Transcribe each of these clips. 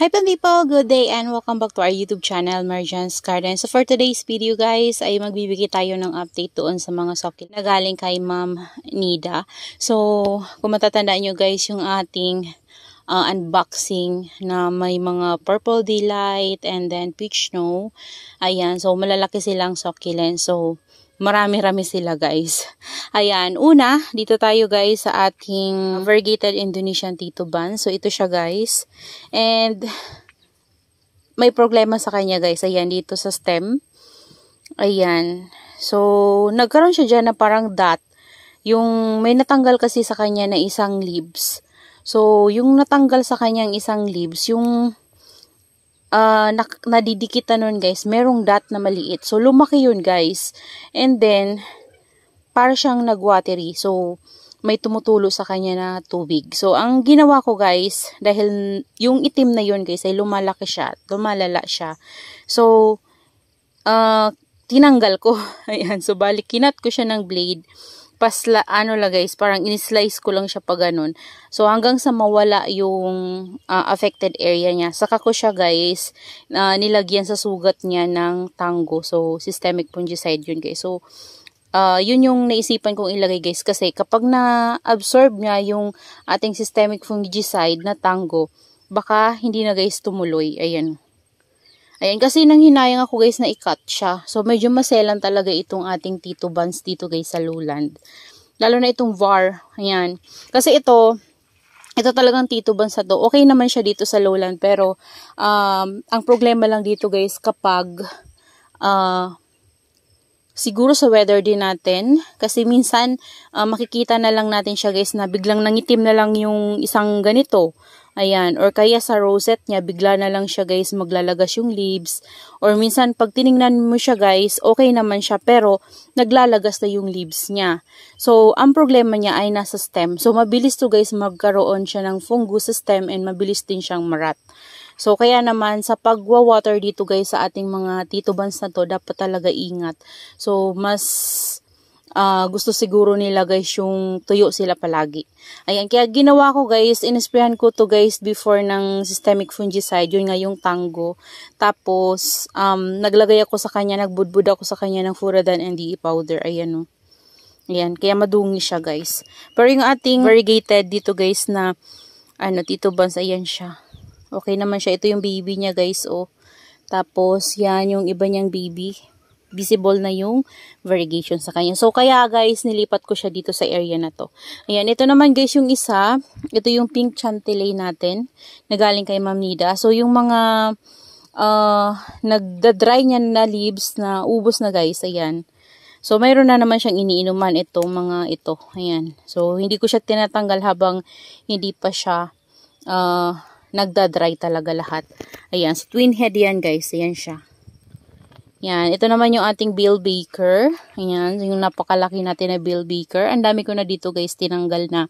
Hi Pan people! Good day and welcome back to our YouTube channel, Merchants Garden. So for today's video guys, ay magbibigay tayo ng update doon sa mga socket na galing kay Ma'am Nida. So kung matatandaan nyo guys, yung ating uh, unboxing na may mga purple delight and then peach snow. Ayan, so malalaki silang succulent. So Marami-rami sila guys. Ayan, una, dito tayo guys sa ating variegated Indonesian Tito Ban. So ito siya guys. And may problema sa kanya guys. Ayan, dito sa stem. Ayan. So, nagkaroon siya dyan na parang dot. Yung may natanggal kasi sa kanya na isang leaves. So, yung natanggal sa kanyang isang leaves, yung uh, ah, na, nadidikitan nun guys, merong dot na maliit. So, lumaki yun guys. And then, para siyang nag -watery. So, may tumutulo sa kanya na tubig. So, ang ginawa ko guys, dahil yung itim na yun guys, ay lumalaki siya, lumalala siya. So, uh, tinanggal ko. Ayan, so balik, kinat ko siya ng blade pasla, ano la guys, parang in-slice ko lang siya pa ganun. So, hanggang sa mawala yung uh, affected area niya. Saka ko siya guys, uh, nilagyan sa sugat niya ng tango. So, systemic fungicide yun guys. So, uh, yun yung naisipan kong ilagay guys. Kasi kapag na-absorb niya yung ating systemic fungicide na tango, baka hindi na guys tumuloy. Ayan. Ayan, kasi nang hinayang ako guys na i-cut siya. So, medyo maselan talaga itong ating tito buns dito guys sa Lowland. Lalo na itong var. Ayan. Kasi ito, ito talagang tito buns na to. Okay naman siya dito sa Lowland. Pero, um, ang problema lang dito guys kapag, uh, siguro sa weather din natin. Kasi minsan, uh, makikita na lang natin siya guys na biglang nangitim na lang yung isang ganito. Ayan, or kaya sa rosette niya, bigla na lang siya guys maglalagas yung leaves. Or minsan pag tiningnan mo siya guys, okay naman siya pero naglalagas na yung leaves niya. So, ang problema niya ay nasa stem. So, mabilis to guys magkaroon siya ng fungus sa stem and mabilis din siyang marat. So, kaya naman sa pagwa-water dito guys sa ating mga titubans na to, dapat talaga ingat. So, mas uh, gusto siguro nila guys yung tuyo sila palagi. Ayan, kaya ginawa ko guys, inisprayan ko to guys before ng systemic fungicide, yun nga yung tango. Tapos, um, naglagay ako sa kanya, nagbudbud ako sa kanya ng furadan and DE powder. Ayan o. Oh. Ayan, kaya madungi siya guys. Pero yung ating variegated dito guys na, ano, Tito Bans, ayan siya. Okay naman siya. Ito yung baby niya guys, o. Oh. Tapos, yan yung iba niyang baby visible na yung variegation sa kanya. So, kaya guys, nilipat ko siya dito sa area na to. Ayan, ito naman guys yung isa. Ito yung pink chantilly natin na galing kay Ma'am Nida. So, yung mga uh, nagda-dry niya na leaves na ubos na guys, ayan. So, mayroon na naman siyang iniinuman itong mga ito. Ayan. So, hindi ko siya tinatanggal habang hindi pa siya uh, nagda-dry talaga lahat. Ayan. So, twin head yan guys. Ayan siya. Yan, ito naman yung ating bill baker. Ayan, yung napakalaki natin na bill baker. Ang dami ko na dito guys, tinanggal na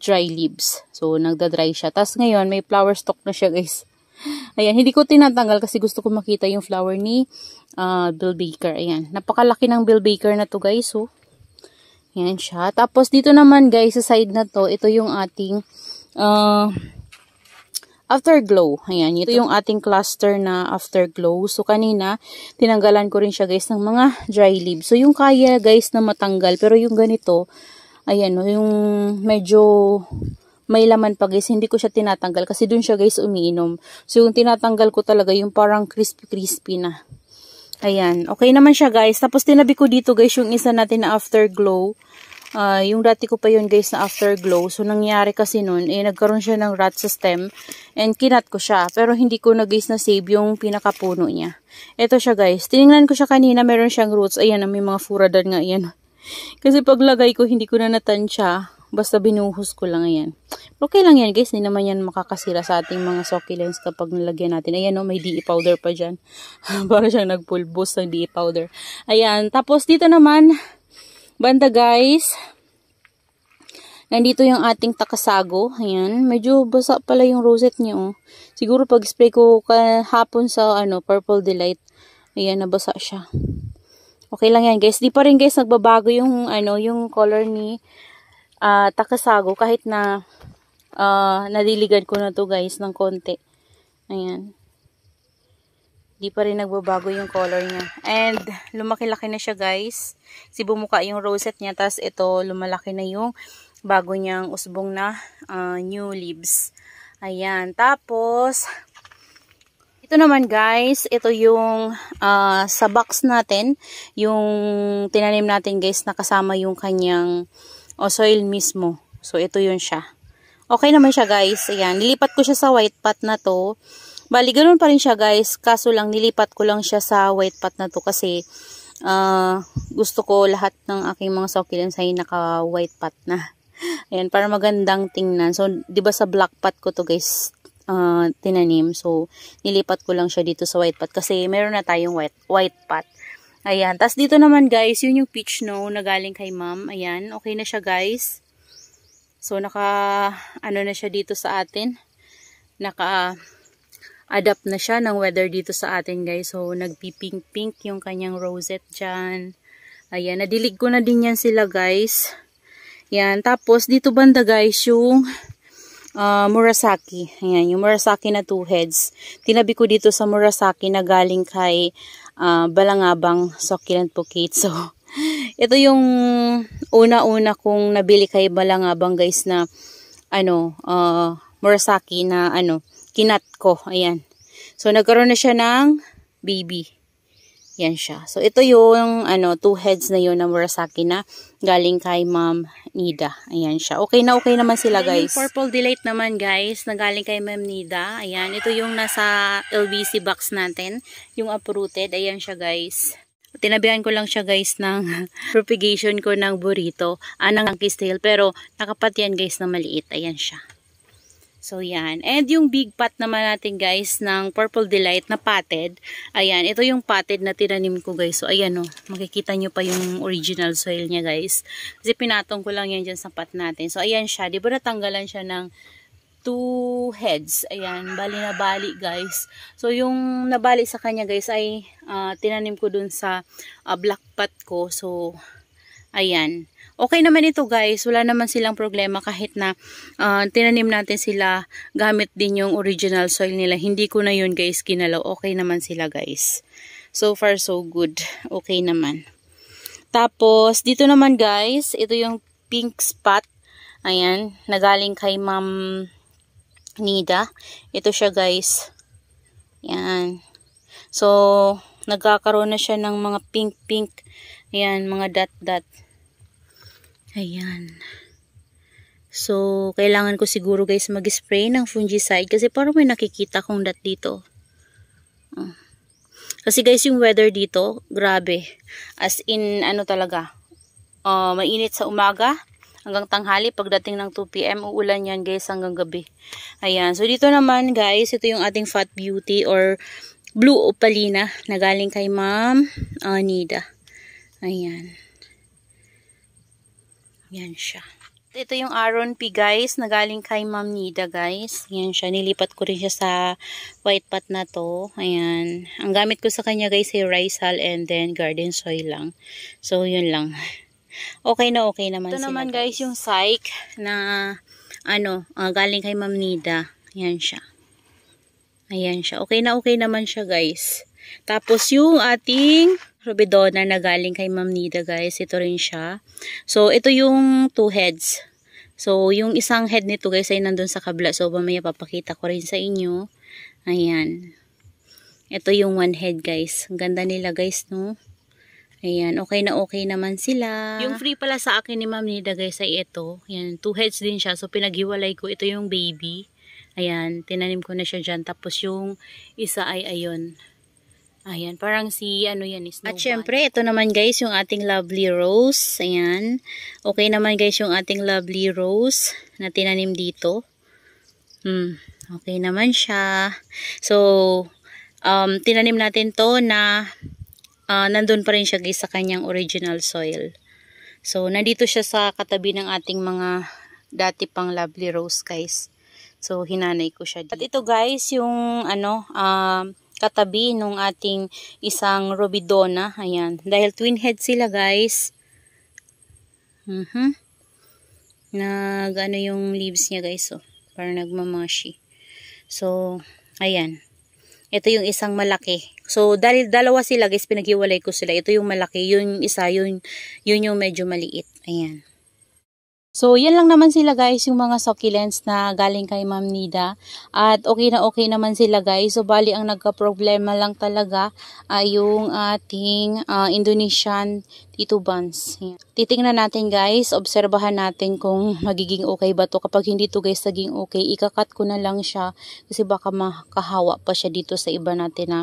dry leaves. So, nagda-dry siya. Tapos ngayon, may flower stalk na siya guys. Ayan, hindi ko tinatanggal kasi gusto ko makita yung flower ni uh, bill baker. Ayan, napakalaki ng bill baker na to guys. So, oh. yan siya. Tapos dito naman guys, sa side na to, ito yung ating uh, Afterglow. Ayan, ito yung ating cluster na afterglow. So, kanina, tinanggalan ko rin siya guys ng mga dry leaves. So, yung kaya guys na matanggal, pero yung ganito, ayan, yung medyo may laman pa guys, hindi ko siya tinatanggal kasi dun siya guys umiinom. So, yung tinatanggal ko talaga, yung parang crispy-crispy na. Ayan, okay naman siya guys. Tapos, tinabi ko dito guys yung isa natin na afterglow. Uh, yung dati ko pa yun guys na afterglow. So nangyari kasi nun, eh nagkaroon siya ng rot sa stem and kinat ko siya. Pero hindi ko na guys na save yung pinakapuno niya. Ito siya guys. Tiningnan ko siya kanina, meron siyang roots. Ayan, may mga furadan nga yan. Kasi paglagay ko, hindi ko na natansya. Basta binuhos ko lang yan. Okay lang yan guys, hindi naman yan makakasira sa ating mga succulents kapag nilagyan natin. Ayan o, no, may DE powder pa dyan. Para siyang nagpulbos ng DE powder. Ayan, tapos dito naman, banda guys nandito yung ating takasago ayan medyo basa pala yung rosette niya oh. siguro pag spray ko kahapon sa ano purple delight ayan nabasa siya okay lang yan guys di pa rin guys nagbabago yung ano yung color ni uh, takasago kahit na uh, ah, nadiligan ko na to guys ng konti ayan hindi pa rin nagbabago yung color niya. And, lumaki-laki na siya guys. Si bumuka yung rosette niya. Tapos ito, lumalaki na yung bago niyang usbong na uh, new leaves. Ayan. Tapos, ito naman guys, ito yung uh, sa box natin. Yung tinanim natin guys na kasama yung kanyang o oh, soil mismo. So, ito yun siya. Okay naman siya guys. Ayan. Lilipat ko siya sa white pot na to. Bali, ganun pa rin siya guys. Kaso lang, nilipat ko lang siya sa white pot na to kasi uh, gusto ko lahat ng aking mga succulents ay naka-white pot na. Ayan, para magandang tingnan. So, di ba sa black pot ko to guys, uh, tinanim. So, nilipat ko lang siya dito sa white pot kasi meron na tayong white, white pot. Ayan. tas dito naman guys, yun yung peach no na galing kay ma'am. Ayan. Okay na siya guys. So, naka, ano na siya dito sa atin. Naka, adapt na siya ng weather dito sa atin guys. So, nagpi pink pink yung kanyang rosette dyan. Ayan, nadilig ko na din yan sila guys. Yan, tapos dito banda guys yung uh, Murasaki. Ayan, yung Murasaki na two heads. Tinabi ko dito sa Murasaki na galing kay uh, Balangabang Succulent Bouquet. So, ito yung una-una kong nabili kay Balangabang guys na ano, uh, Murasaki na ano, kinat ko. Ayan. So, nagkaroon na siya ng baby. Yan siya. So, ito yung ano, two heads na yun na Murasaki na galing kay Ma'am Nida. Ayan siya. Okay na okay naman sila guys. Yung purple delight naman guys na galing kay Ma'am Nida. Ayan. Ito yung nasa LBC box natin. Yung uprooted. Ayan siya guys tinabihan ko lang siya guys ng propagation ko ng burrito, ah, ng monkey's tail, pero nakapat yan guys na maliit, ayan siya. So, yan. And yung big pot naman natin, guys, ng Purple Delight na potted. Ayan, ito yung potted na tinanim ko, guys. So, ayan, oh, makikita nyo pa yung original soil niya, guys. Kasi pinatong ko lang yan dyan sa pot natin. So, ayan siya. Di ba natanggalan siya ng two heads. Ayan, bali na bali, guys. So, yung nabali sa kanya, guys, ay uh, tinanim ko dun sa uh, black pot ko. So, Ayan okay naman ito guys. Wala naman silang problema kahit na uh, tinanim natin sila gamit din yung original soil nila. Hindi ko na yun guys kinalaw. Okay naman sila guys. So far so good. Okay naman. Tapos dito naman guys, ito yung pink spot. Ayan, nagaling kay Ma'am Nida. Ito siya guys. Ayan. So, nagkakaroon na siya ng mga pink-pink. Ayan, mga dot-dot. Ayan. So, kailangan ko siguro guys mag-spray ng fungicide kasi parang may nakikita kong dat dito. Oh. Kasi guys, yung weather dito, grabe. As in, ano talaga, uh, mainit sa umaga hanggang tanghali. Pagdating ng 2pm, uulan yan guys hanggang gabi. Ayan. So, dito naman guys, ito yung ating fat beauty or blue opalina na galing kay ma'am Anida. Ah, Nida. Ayan. Yan siya. Ito yung Aron P guys, nagaling kay Ma'am Nida guys. Yan siya, nilipat ko rin siya sa white pot na to. Ayan. Ang gamit ko sa kanya guys ay rice hull and then garden soil lang. So yun lang. Okay na okay naman Ito sila. Ito naman guys yung psych na ano, uh, galing kay Ma'am Nida. Yan siya. Ayan siya. Okay na okay naman siya guys. Tapos yung ating rubidona na galing kay Ma'am Nida guys, ito rin siya. So ito yung two heads. So yung isang head nito guys ay nandun sa kabla. So mamaya papakita ko rin sa inyo. Ayan. Ito yung one head guys. Ang ganda nila guys no. Ayan, okay na okay naman sila. Yung free pala sa akin ni Ma'am Nida guys ay ito. Ayan, two heads din siya. So pinaghiwalay ko. Ito yung baby. Ayan, tinanim ko na siya dyan. Tapos yung isa ay ayon. Ayan, parang si ano yan is At syempre, ito naman guys yung ating lovely rose. Ayan. Okay naman guys yung ating lovely rose na tinanim dito. Hmm, okay naman siya. So, um, tinanim natin to na uh, nandun pa rin siya guys sa kanyang original soil. So, nandito siya sa katabi ng ating mga dati pang lovely rose guys. So, hinanay ko siya dito. At ito guys, yung ano, um, uh, katabi nung ating isang robidona. Ayan. Dahil twin head sila guys. Uh mm-hmm. -huh. Nag ano yung leaves niya guys. Oh. Parang nagmamashi. So, ayan. Ito yung isang malaki. So, dahil dalawa sila guys, pinaghiwalay ko sila. Ito yung malaki. Yung isa, yun, yun yung medyo maliit. Ayan. So, yan lang naman sila guys, yung mga succulents na galing kay Ma'am Nida. At okay na okay naman sila guys. So, bali ang nagka-problema lang talaga ay uh, yung ating uh, Indonesian titubans. Titingnan natin guys, obserbahan natin kung magiging okay ba to. Kapag hindi to guys naging okay, ikakat ko na lang siya kasi baka makahawa pa siya dito sa iba natin na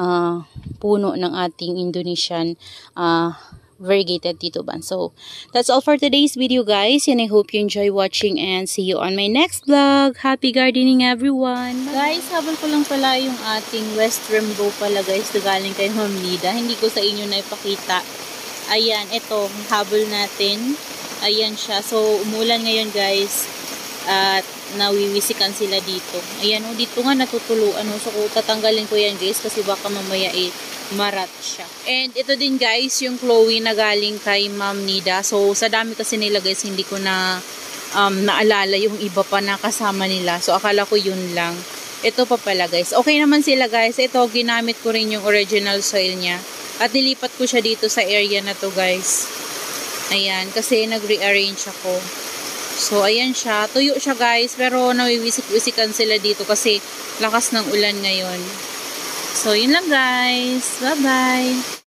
uh, puno ng ating Indonesian uh, variegated ban. So, that's all for today's video guys and I hope you enjoy watching and see you on my next vlog. Happy gardening everyone! Guys, habol ko lang pala yung ating west rainbow pala guys na galing kay Ma'am Lida. Hindi ko sa inyo na ipakita. Ayan, ito, habol natin. Ayan siya. So, umulan ngayon guys at nawiwisikan sila dito. Ayan, oh, dito nga natutuluan. Oh. So, tatanggalin ko yan guys kasi baka mamaya eh Marat siya. And ito din guys, yung Chloe na galing kay Ma'am Nida. So, sa dami kasi nila guys, hindi ko na um, naalala yung iba pa na kasama nila. So, akala ko yun lang. Ito pa pala guys. Okay naman sila guys. Ito, ginamit ko rin yung original soil niya. At nilipat ko siya dito sa area na to guys. Ayan, kasi nag-rearrange ako. So, ayan siya. Tuyo siya guys, pero nawiwisik-wisikan sila dito kasi lakas ng ulan ngayon. So, yun lang guys. Bye-bye!